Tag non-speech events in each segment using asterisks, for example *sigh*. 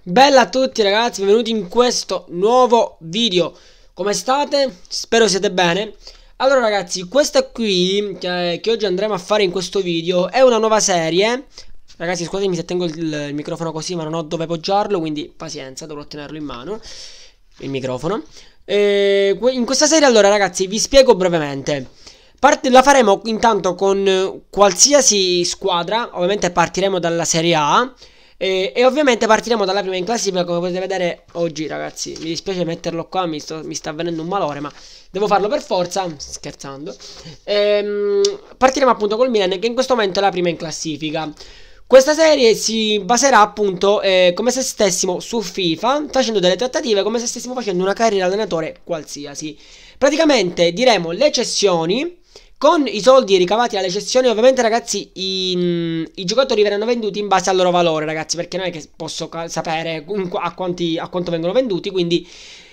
Bella a tutti ragazzi, benvenuti in questo nuovo video Come state? Spero siate bene Allora ragazzi, questa qui che, che oggi andremo a fare in questo video è una nuova serie Ragazzi scusatemi se tengo il, il microfono così ma non ho dove poggiarlo Quindi pazienza, dovrò tenerlo in mano Il microfono e, In questa serie allora ragazzi vi spiego brevemente Parte, la faremo intanto con qualsiasi squadra Ovviamente partiremo dalla serie A e, e, ovviamente partiremo dalla prima in classifica come potete vedere oggi ragazzi Mi dispiace metterlo qua, mi, sto, mi sta avvenendo un malore ma devo farlo per forza Scherzando ehm, Partiremo appunto col Milan che in questo momento è la prima in classifica questa serie si baserà appunto eh, come se stessimo su FIFA facendo delle trattative come se stessimo facendo una carriera allenatore qualsiasi. Praticamente diremo le cessioni con i soldi ricavati dalle cessioni, ovviamente, ragazzi, i, i, giocatori verranno venduti in base al loro valore, ragazzi, perché non è che posso sapere a, quanti, a quanto vengono venduti, quindi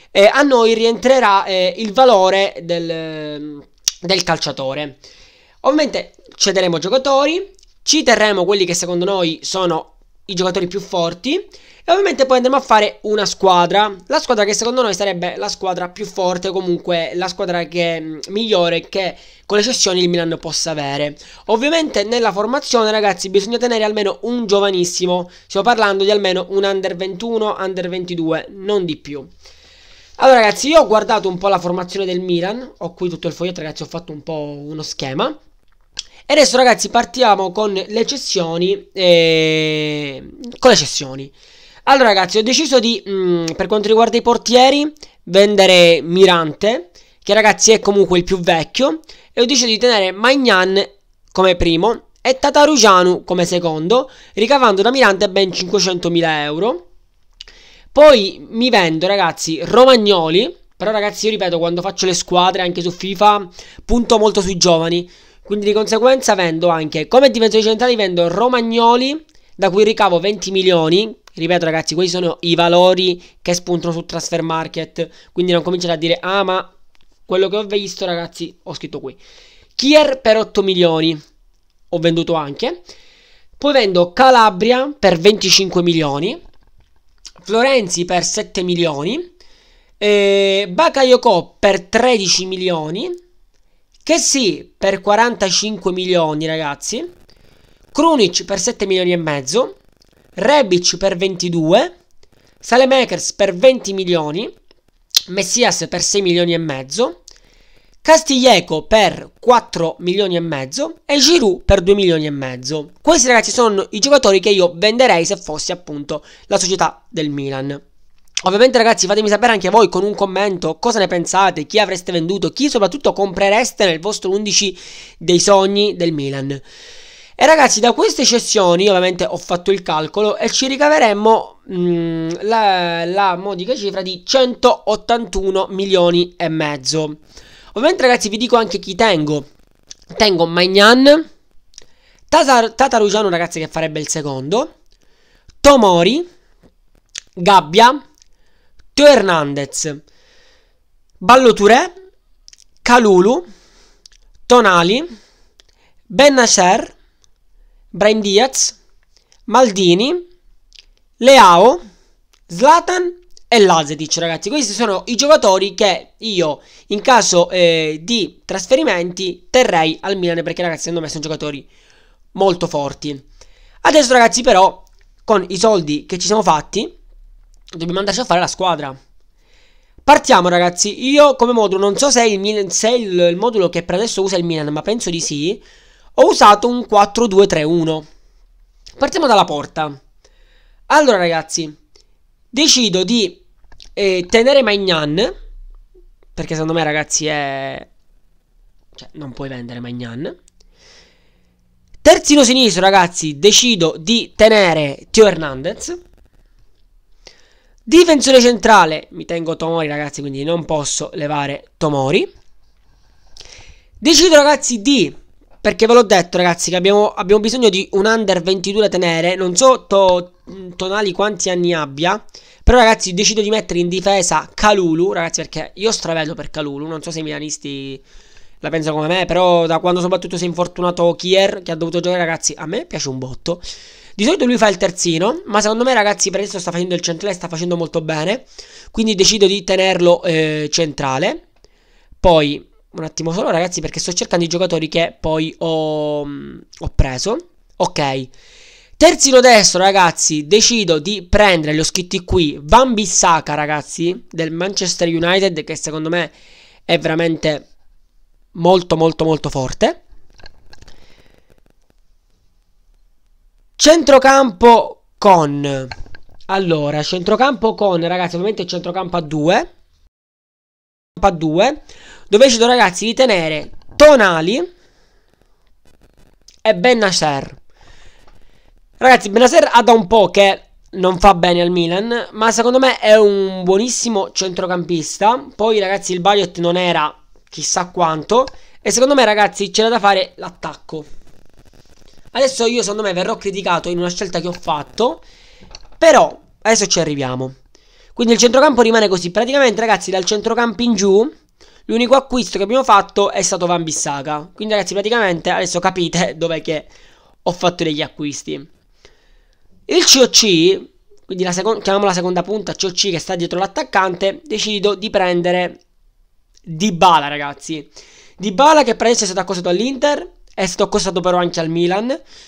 eh, a noi rientrerà eh, il valore del, del calciatore. Ovviamente cederemo giocatori, ci terremo quelli che secondo noi sono i giocatori più forti e ovviamente poi andremo a fare una squadra, la squadra che secondo noi sarebbe la squadra più forte, comunque la squadra che, mm, migliore che con le cessioni il Milan possa avere. Ovviamente nella formazione ragazzi bisogna tenere almeno un giovanissimo, stiamo parlando di almeno un under 21, under 22, non di più. Allora ragazzi io ho guardato un po' la formazione del Milan, ho qui tutto il foglietto ragazzi, ho fatto un po' uno schema. E adesso ragazzi partiamo con le cessioni, eh, con le cessioni. Allora ragazzi ho deciso di mh, mm, per quanto riguarda i portieri vendere Mirante che ragazzi è comunque il più vecchio e ho deciso di tenere Magnan come primo e Tatarujanu come secondo ricavando da Mirante ben 500.000 euro. Poi mi vendo ragazzi Romagnoli però ragazzi io ripeto quando faccio le squadre anche su FIFA punto molto sui giovani quindi di conseguenza vendo anche come difensori centrale, vendo Romagnoli da cui ricavo 20 milioni Ripeto ragazzi, questi sono i valori che spuntano su Transfer Market, quindi non cominciate a dire "Ah, ma quello che ho visto, ragazzi, ho scritto qui". Kier per 8 milioni ho venduto anche. Poi vendo Calabria per 25 milioni, Florenzi per 7 milioni, eh, Bakayoko per 13 milioni, che sì, per 45 milioni, ragazzi. Krunic per 7 milioni e mezzo. Rebic per 22, Salemakers per 20 milioni, Messias per 6 milioni e mezzo, Castiglieco per 4 milioni e mezzo e Giroud per 2 milioni e mezzo. Questi ragazzi sono i giocatori che io venderei se fossi appunto la società del Milan. Ovviamente ragazzi fatemi sapere anche voi con un commento cosa ne pensate, chi avreste venduto, chi soprattutto comprereste nel vostro 11 dei sogni del Milan. E ragazzi, da queste cessioni, ovviamente ho fatto il calcolo e ci ricaveremmo mh, mm, la, la modica cifra di 181 milioni e mezzo. Ovviamente, ragazzi, vi dico anche chi tengo. Tengo Magnan, Tatarugiano, ragazzi, che farebbe il secondo, Tomori, Gabbia, Teo Hernandez, Balloture, Calulu, Tonali, Benacer, Brian Diaz, Maldini, Leao, Zlatan e Lazedic, ragazzi. Questi sono i giocatori che io, in caso eh, di trasferimenti, terrei al Milan perché, ragazzi, secondo me sono giocatori molto forti. Adesso, ragazzi, però, con i soldi che ci siamo fatti, dobbiamo andarci a fare la squadra. Partiamo, ragazzi. Io come modulo, non so se è il, Milan, se è il, il modulo che per adesso usa il Milan, ma penso di sì ho usato un 4-2-3-1. Partiamo dalla porta. Allora ragazzi, decido di eh, tenere Magnan, perché secondo me ragazzi è... Cioè, non puoi vendere Magnan. Terzino sinistro ragazzi, decido di tenere Tio Hernandez. Difensore centrale, mi tengo Tomori ragazzi, quindi non posso levare Tomori. Decido ragazzi di perché ve l'ho detto ragazzi che abbiamo, abbiamo, bisogno di un under 22 da tenere. Non so to, Tonali quanti anni abbia. Però ragazzi decido di mettere in difesa Calulu. Ragazzi perché io stravedo per Calulu. Non so se i milanisti la pensano come me. Però da quando soprattutto si è infortunato Kier che ha dovuto giocare ragazzi a me piace un botto. Di solito lui fa il terzino, ma secondo me ragazzi per adesso sta facendo il centrale, sta facendo molto bene, quindi decido di tenerlo eh, centrale. Poi un attimo solo ragazzi perché sto cercando i giocatori che poi ho, mm, ho preso. Ok. Terzino destro, ragazzi, decido di prendere, li ho qui, Van Bissaka, ragazzi, del Manchester United, che secondo me è veramente molto, molto, molto forte. Centrocampo con... Allora, centrocampo con, ragazzi, ovviamente centrocampo a 2. A 2 dove cito ragazzi di tenere Tonali e Bennacer. Ragazzi, Bennacer ha da un po' che non fa bene al Milan, ma secondo me è un buonissimo centrocampista. Poi ragazzi il Bayot non era chissà quanto e secondo me ragazzi c'era da fare l'attacco. Adesso io secondo me verrò criticato in una scelta che ho fatto, però adesso ci arriviamo. Quindi il centrocampo rimane così, praticamente ragazzi dal centrocampo in giù L'unico acquisto che abbiamo fatto è stato Van Bissaka. Quindi ragazzi praticamente adesso capite *laughs* dov'è che ho fatto degli acquisti. Il COC, quindi la seconda, chiamiamola seconda punta, COC che sta dietro l'attaccante, decido di prendere Dybala ragazzi. Dybala che per adesso è stato accostato all'Inter, è stato accostato però anche al Milan.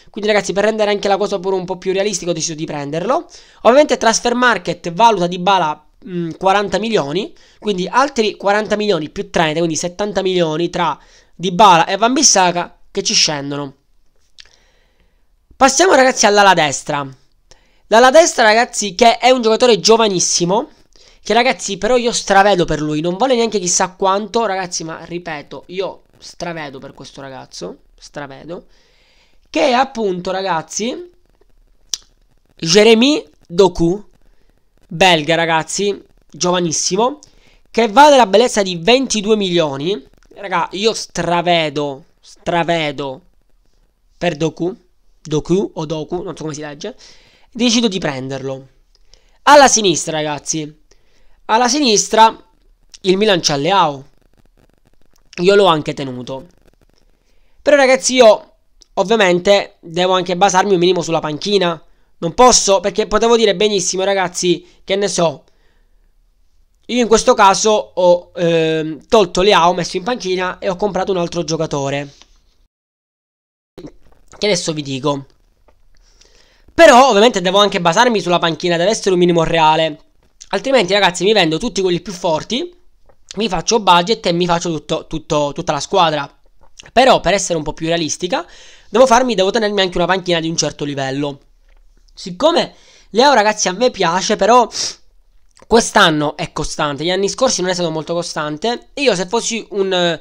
Quindi, ragazzi, per rendere anche la cosa pure un po' più realistica, ho deciso di prenderlo. Ovviamente, Transfer Market valuta Dybala 40 mm, milioni, quindi altri 40 milioni più 30, quindi 70 milioni tra Dybala e Van Bissaka che ci scendono. Passiamo ragazzi all'ala destra. L'ala destra ragazzi che è un giocatore giovanissimo, che ragazzi però io stravedo per lui, non vale neanche chissà quanto, ragazzi ma ripeto, io stravedo per questo ragazzo, stravedo, che è appunto ragazzi Jeremy Doku belga, ragazzi, giovanissimo, che vale la bellezza di 22 milioni. Raga, io stravedo, stravedo per Doku, Doku o Doku, non so come si legge, decido di prenderlo. Alla sinistra, ragazzi. Alla sinistra il Milan c'ha Leao. Io l'ho anche tenuto. Però ragazzi io ovviamente devo anche basarmi un minimo sulla panchina. Non posso, perché potevo dire benissimo, ragazzi, che ne so. Io in questo caso ho eh, tolto Leao, messo in panchina e ho comprato un altro giocatore. Che adesso vi dico. Però ovviamente devo anche basarmi sulla panchina, deve essere un minimo reale. Altrimenti ragazzi mi vendo tutti quelli più forti, mi faccio budget e mi faccio tutto, tutto, tutta la squadra. Però per essere un po' più realistica, devo, farmi, devo tenermi anche una panchina di un certo livello. Siccome Leo, ragazzi, a me piace, però quest'anno è costante. Gli anni scorsi non è stato molto costante. io, se fossi un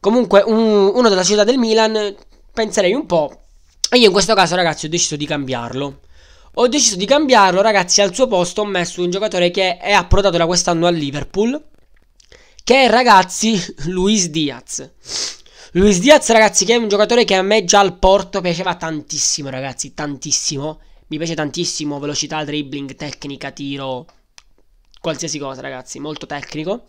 comunque un, uno della città del Milan, penserei un po'. E io in questo caso, ragazzi, ho deciso di cambiarlo. Ho deciso di cambiarlo, ragazzi. Al suo posto ho messo un giocatore che è approdato da quest'anno al Liverpool. Che è, ragazzi, *laughs* Luis Diaz. Luis Diaz, ragazzi, che è un giocatore che a me già al Porto piaceva tantissimo, ragazzi, tantissimo. Mi piace tantissimo velocità, dribbling, tecnica, tiro, qualsiasi cosa ragazzi, molto tecnico.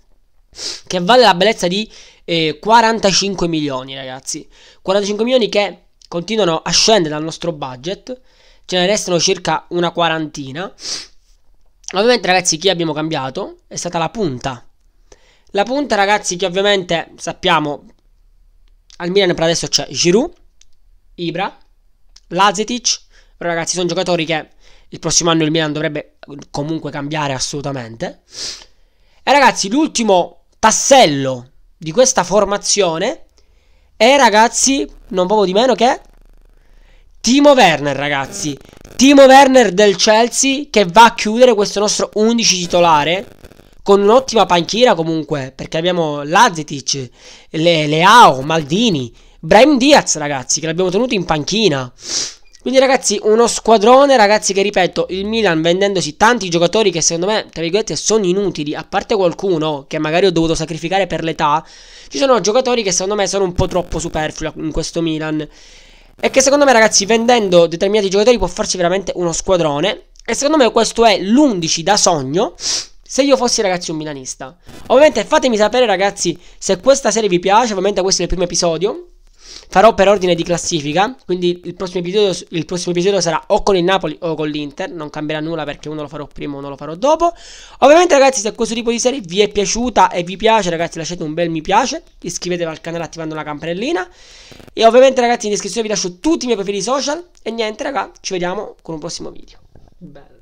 Che vale la bellezza di eh, 45 milioni ragazzi. 45 milioni che continuano a scendere dal nostro budget. Ce ne restano circa una quarantina. Ovviamente ragazzi chi abbiamo cambiato è stata la punta. La punta ragazzi che ovviamente sappiamo al Milan per adesso c'è Giroud, Ibra, Lazetic però ragazzi sono giocatori che il prossimo anno il Milan dovrebbe comunque cambiare assolutamente. E ragazzi l'ultimo tassello di questa formazione è ragazzi non poco di meno che Timo Werner ragazzi. Timo Werner del Chelsea che va a chiudere questo nostro 11 titolare con un'ottima panchina comunque, perché abbiamo Lazetic, Leao, Maldini, Brahim Diaz ragazzi, che l'abbiamo tenuto in panchina. Quindi ragazzi, uno squadrone, ragazzi, che ripeto, il Milan vendendosi tanti giocatori che secondo me, tra virgolette, sono inutili, a parte qualcuno che magari ho dovuto sacrificare per l'età, ci sono giocatori che secondo me sono un po' troppo superflui in questo Milan. E che secondo me, ragazzi, vendendo determinati giocatori può farsi veramente uno squadrone. E secondo me questo è l'11 da sogno se io fossi ragazzi un milanista. Ovviamente fatemi sapere ragazzi se questa serie vi piace, ovviamente questo è il primo episodio farò per ordine di classifica, quindi il prossimo, episodio, il prossimo episodio, sarà o con il Napoli o con l'Inter, non cambierà nulla perché uno lo farò prima o uno lo farò dopo. Ovviamente ragazzi se questo tipo di serie vi è piaciuta e vi piace ragazzi lasciate un bel mi piace, iscrivetevi al canale attivando la campanellina e ovviamente ragazzi in descrizione vi lascio tutti i miei profili social e niente ragazzi, ci vediamo con un prossimo video. Bello.